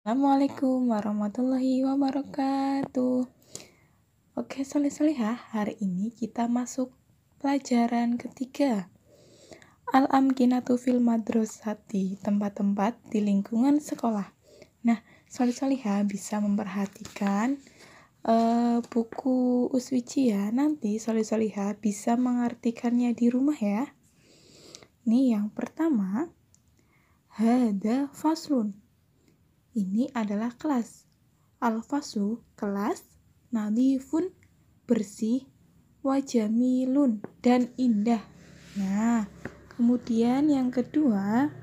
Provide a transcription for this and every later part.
Assalamualaikum warahmatullahi wabarakatuh. Oke, soleh-solehah, hari ini kita masuk pelajaran ketiga. Al-amkinatu fil madrasati, tempat-tempat di lingkungan sekolah. Nah, soleh-solehah bisa memperhatikan uh, buku Uswici ya. Nanti soleh-solehah bisa mengartikannya di rumah ya. Ini yang pertama, ada faslun ini adalah kelas. Al-faslu kelas, nadifun bersih, wajamilun dan indah. Nah, kemudian yang kedua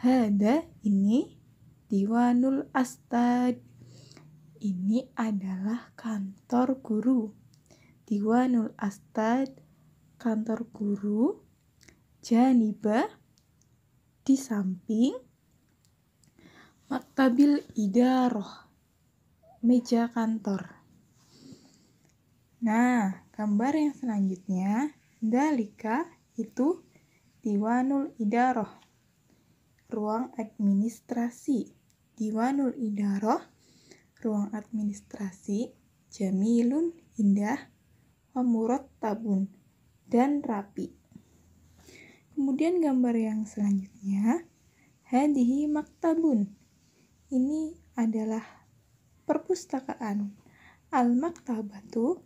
hada ini diwanul astad. Ini adalah kantor guru. Diwanul astad kantor guru janiba di samping Tabil idaroh, meja kantor. Nah, gambar yang selanjutnya, dalika itu diwanul idaroh, ruang administrasi. Diwanul idaroh, ruang administrasi, jamilun indah, wamurat tabun, dan rapi. Kemudian gambar yang selanjutnya, hadihi maktabun, ini adalah perpustakaan Al-Maktabatu,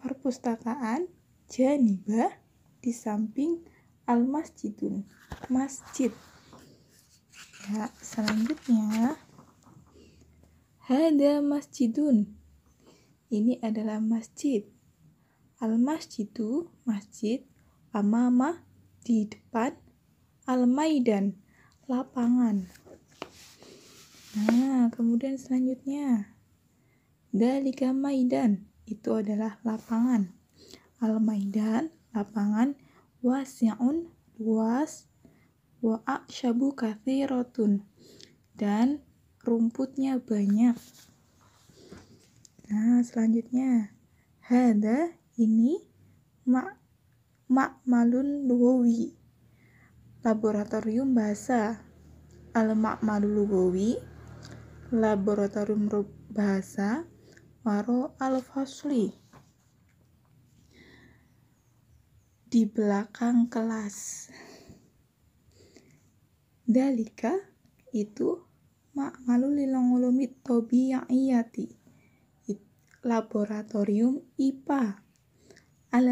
perpustakaan Janibah di samping Al-Masjidun, masjid. Ya, selanjutnya ada Masjidun. Ini adalah masjid. Al-Masjidu, masjid, amama di depan Al-Maidan, lapangan kemudian selanjutnya dalika maidan itu adalah lapangan. Al-Maidan, lapangan wasyaun luas wa aksyabu kathirotun dan rumputnya banyak. Nah, selanjutnya hada ini mak malun lugawi laboratorium bahasa al malun lugawi Laboratorium Bahasa Waro al di belakang kelas. Dalika itu mak malu lilongulumi tobi yang iyati. Laboratorium IPA.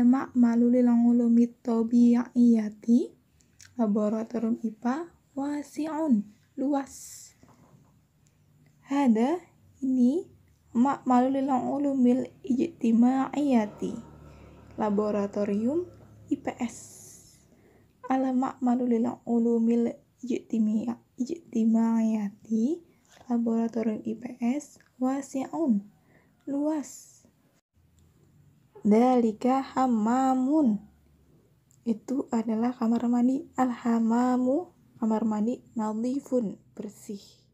mak malu lilongulumi tobi yang iyati. Laboratorium IPA wasi'un, luas. Hada ini mak malu lilang ulumil Ayati Laboratorium IPS. Ala malu lilang ulumil Ayati Laboratorium IPS wasi'un. Luas. Dalika hamamun. Itu adalah kamar mandi alhamamu kamar mandi nadhifun, bersih.